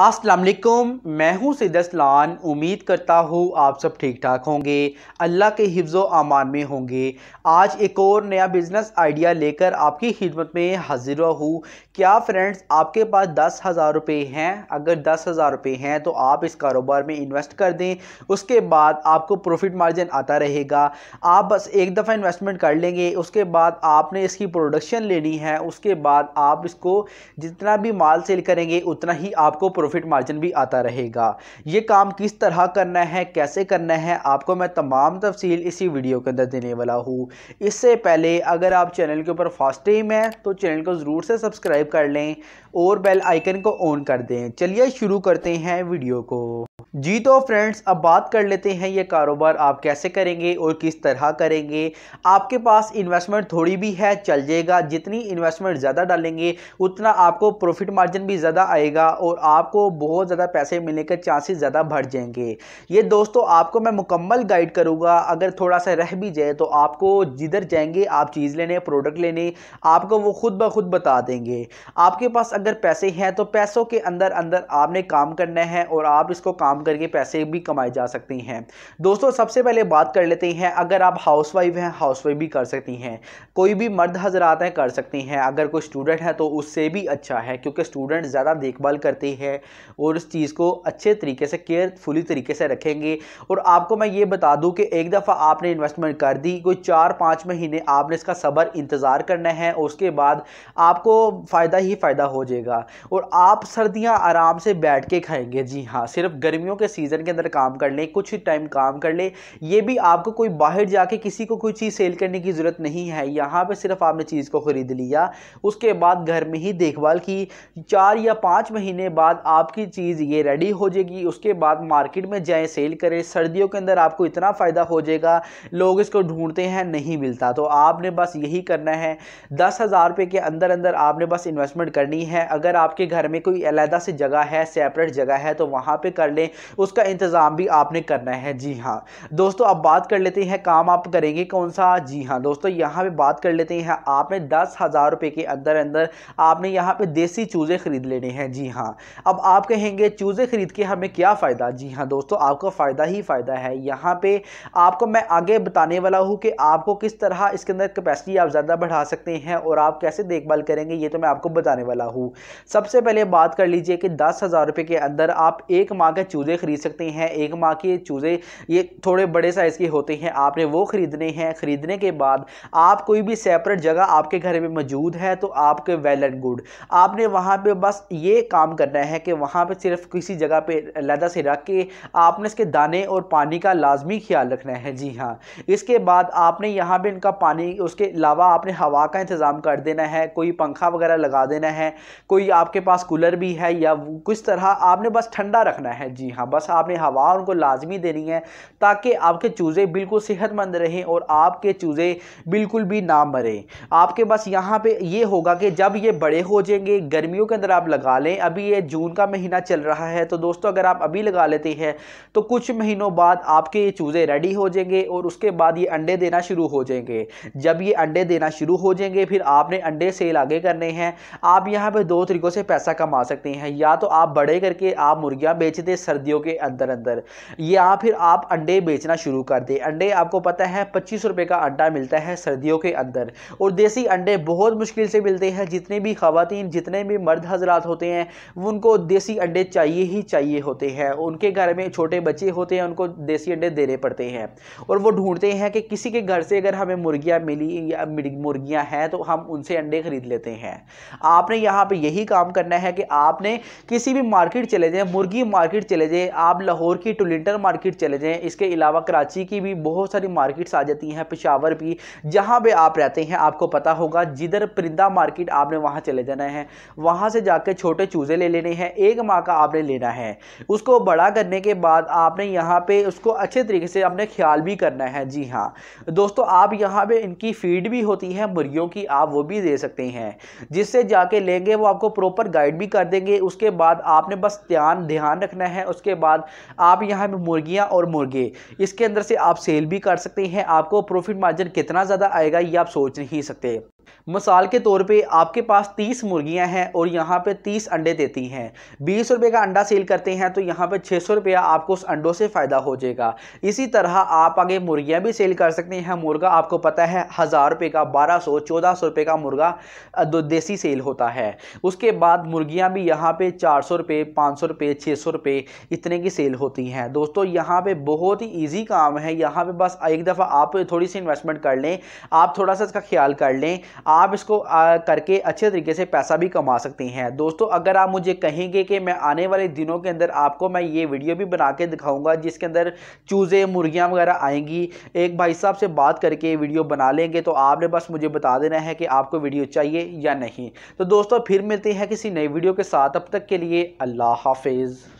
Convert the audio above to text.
असलम मैं हूं सिदसलान उम्मीद करता हूं आप सब ठीक ठाक होंगे अल्लाह के हिफ्ज़ अमान में होंगे आज एक और नया बिज़नेस आइडिया लेकर आपकी खिदमत में हाजिर हूँ क्या फ्रेंड्स आपके पास दस हज़ार रुपये हैं अगर दस हज़ार रुपये हैं तो आप इस कारोबार में इन्वेस्ट कर दें उसके बाद आपको प्रॉफिट मार्जिन आता रहेगा आप बस एक दफ़ा इन्वेस्टमेंट कर लेंगे उसके बाद आपने इसकी प्रोडक्शन लेनी है उसके बाद आप इसको जितना भी माल सेल करेंगे उतना ही आपको प्रॉफिट मार्जिन भी आता रहेगा ये काम किस तरह करना है कैसे करना है आपको मैं तमाम तफसील इसी वीडियो के अंदर देने वाला हूँ इससे पहले अगर आप चैनल के ऊपर फर्स्ट टाइम है तो चैनल को ज़रूर से सब्सक्राइब कर लें और बेल आइकन को ऑन कर दें चलिए शुरू करते हैं वीडियो को जी तो फ्रेंड्स अब बात कर लेते हैं ये कारोबार आप कैसे करेंगे और किस तरह करेंगे आपके पास इन्वेस्टमेंट थोड़ी भी है चल जाएगा जितनी इन्वेस्टमेंट ज़्यादा डालेंगे उतना आपको प्रॉफिट मार्जिन भी ज़्यादा आएगा और आपको बहुत ज़्यादा पैसे मिलने के चांसेस ज़्यादा बढ़ जाएंगे ये दोस्तों आपको मैं मुकम्मल गाइड करूँगा अगर थोड़ा सा रह भी जाए तो आपको जिधर जाएंगे आप चीज़ लेने प्रोडक्ट लेने आपको वो खुद ब खुद बता देंगे आपके पास अगर पैसे हैं तो पैसों के अंदर अंदर आपने काम करना है और आप इसको काम करके पैसे भी कमाए जा सकते हैं दोस्तों सबसे पहले बात कर लेते हैं अगर आप हाउस वाइफ हैं हाउस वाइफ भी कर सकती हैं कोई भी मर्द हजरात हैं कर सकते हैं अगर कोई स्टूडेंट है तो उससे भी अच्छा है क्योंकि स्टूडेंट ज़्यादा देखभाल करते हैं और उस चीज़ को अच्छे तरीके से केयरफुली तरीके से रखेंगे और आपको मैं ये बता दूँ कि एक दफ़ा आपने इन्वेस्टमेंट कर दी कोई चार पाँच महीने आपने इसका सबर इंतज़ार करना है उसके बाद आपको फ़ायदा ही फ़ायदा हो जाएगा और आप सर्दियाँ आराम से बैठ के खाएंगे जी हाँ सिर्फ गर्मियों गर्मियों के सीज़न के अंदर काम कर लें कुछ ही टाइम काम कर लें ये भी आपको कोई बाहर जाके किसी को कोई चीज़ सेल करने की ज़रूरत नहीं है यहाँ पर सिर्फ आपने चीज़ को ख़रीद लिया उसके बाद घर में ही देखभाल की चार या पाँच महीने बाद आपकी चीज़ ये रेडी हो जाएगी उसके बाद मार्केट में जाएँ सेल करें सर्दियों के अंदर आपको इतना फ़ायदा हो जाएगा लोग इसको ढूंढते हैं नहीं मिलता तो आपने बस यही करना है दस हज़ार रुपये के अंदर अंदर आपने बस इन्वेस्टमेंट करनी है अगर आपके घर में कोई अलहदा से जगह है सेपरेट जगह है तो वहाँ पर कर लें उसका इंतज़ाम भी आपने करना है जी हाँ दोस्तों अब बात कर लेते हैं काम आप करेंगे कौन सा जी हाँ दोस्तों यहाँ पे बात कर लेते हैं आपने दस हज़ार रुपये के अंदर अंदर आपने यहाँ पे देसी चूज़े ख़रीद लेने हैं जी हाँ अब आप कहेंगे चूज़े ख़रीद के हमें क्या फ़ायदा जी हाँ दोस्तों आपको फ़ायदा ही फ़ायदा है यहाँ पे आपको मैं आगे बताने वाला हूँ कि आपको किस तरह इसके अंदर कैपेसिटी आप ज़्यादा बढ़ा सकते हैं और आप कैसे देखभाल करेंगे ये तो मैं आपको बताने वाला हूँ सबसे पहले बात कर लीजिए कि दस हज़ार रुपये के अंदर आप एक माह के चूज़े चूज़े ख़रीद सकते हैं एक माह के चूज़े ये थोड़े बड़े साइज़ के होते हैं आपने वो ख़रीदने हैं ख़रीदने के बाद आप कोई भी सेपरेट जगह आपके घर में मौजूद है तो आपके वेल एंड गुड आपने वहाँ पर बस ये काम करना है कि वहाँ पर सिर्फ किसी जगह पर लदा से रख के आपने इसके दाने और पानी का लाजमी ख्याल रखना है जी हाँ इसके बाद आपने यहाँ पर इनका पानी उसके अलावा आपने हवा का इंतज़ाम कर देना है कोई पंखा वगैरह लगा देना है कोई आपके पास कूलर भी है या कुछ तरह आपने बस ठंडा रखना है जी हाँ हाँ बस आपने हवा उनको लाजमी देनी है ताकि आपके चूज़े बिल्कुल सेहतमंद रहें और आपके चूज़े बिल्कुल भी ना मरें आपके बस यहाँ पे ये होगा कि जब ये बड़े हो जाएंगे गर्मियों के अंदर आप लगा लें अभी ये जून का महीना चल रहा है तो दोस्तों अगर आप अभी लगा लेते हैं तो कुछ महीनों बाद आपके ये चूज़े रेडी हो जाएंगे और उसके बाद ये अंडे देना शुरू हो जाएंगे जब ये अंडे देना शुरू हो जाएंगे फिर आपने अंडे सेल आगे करने हैं आप यहाँ पर दो तरीक़ों से पैसा कमा सकते हैं या तो आप बड़े करके आप मुर्गियाँ दें सर्दियों सर्दियों के अंदर अंदर या फिर आप अंडे बेचना शुरू कर दें अंडे आपको पता है पच्चीस रुपये का अंडा मिलता है सर्दियों के अंदर और देसी अंडे बहुत मुश्किल से मिलते हैं जितने भी खातन जितने भी मर्द हजरात होते हैं उनको देसी अंडे चाहिए ही चाहिए होते हैं उनके घर में छोटे बच्चे होते हैं उनको देसी अंडे देने पड़ते हैं और वो ढूंढते हैं कि किसी के घर से अगर हमें मुर्गियाँ मिली या मुर्गियाँ हैं तो हम उनसे अंडे ख़रीद लेते हैं आपने यहाँ पर यही काम करना है कि आपने किसी भी मार्केट चले जाएँ मुर्गी मार्केट चले जाएँ आप लाहौर की टुलिटर मार्केट चले जाएँ इसके अलावा कराची की भी बहुत सारी मार्केट्स आ जाती हैं पेशावर भी जहाँ पर आप रहते हैं आपको पता होगा जिधर परिंदा मार्केट आपने वहाँ चले जाना है वहाँ से जाकर छोटे चूज़े ले लेने हैं एक माह का आपने लेना है उसको बड़ा करने के बाद आपने यहाँ पर उसको अच्छे तरीके से अपने ख्याल भी करना है जी हाँ दोस्तों आप यहाँ पर इनकी फीड भी होती है मुर्गियों की आप वो भी दे सकते हैं जिससे जाके लेंगे वो आपको प्रॉपर गाइड भी कर देंगे उसके बाद आपने बस ध्यान ध्यान रखना है उस उसके बाद आप यहाँ पर मुर्गियाँ और मुर्गे इसके अंदर से आप सेल भी कर सकते हैं आपको प्रॉफिट मार्जिन कितना ज़्यादा आएगा ये आप सोच नहीं सकते मिसाल के तौर पे आपके पास 30 मुर्गियां हैं और यहाँ पे 30 अंडे देती हैं बीस रुपये का अंडा सेल करते हैं तो यहाँ पे छः सौ रुपया आपको उस अंडों से फ़ायदा हो जाएगा इसी तरह आप आगे मुर्गियां भी सेल कर सकते हैं मुर्गा आपको पता है हज़ार रुपये का बारह सौ चौदह सौ रुपये का मुर्गा देसी सेल होता है उसके बाद मुर्गियाँ भी यहाँ पर चार सौ रुपये पाँच सौ रुपये छः सौ रुपये इतने की सेल होती हैं दोस्तों यहाँ पर बहुत ही ईजी काम है यहाँ पर बस एक दफ़ा आप थोड़ी सी इन्वेस्टमेंट कर लें आप थोड़ा सा इसका ख्याल कर लें आप इसको करके अच्छे तरीके से पैसा भी कमा सकते हैं दोस्तों अगर आप मुझे कहेंगे कि मैं आने वाले दिनों के अंदर आपको मैं ये वीडियो भी बना के दिखाऊँगा जिसके अंदर चूज़े मुर्गियाँ वगैरह आएंगी एक भाई साहब से बात करके वीडियो बना लेंगे तो आपने बस मुझे बता देना है कि आपको वीडियो चाहिए या नहीं तो दोस्तों फिर मिलते हैं किसी नई वीडियो के साथ अब तक के लिए अल्लाह हाफिज़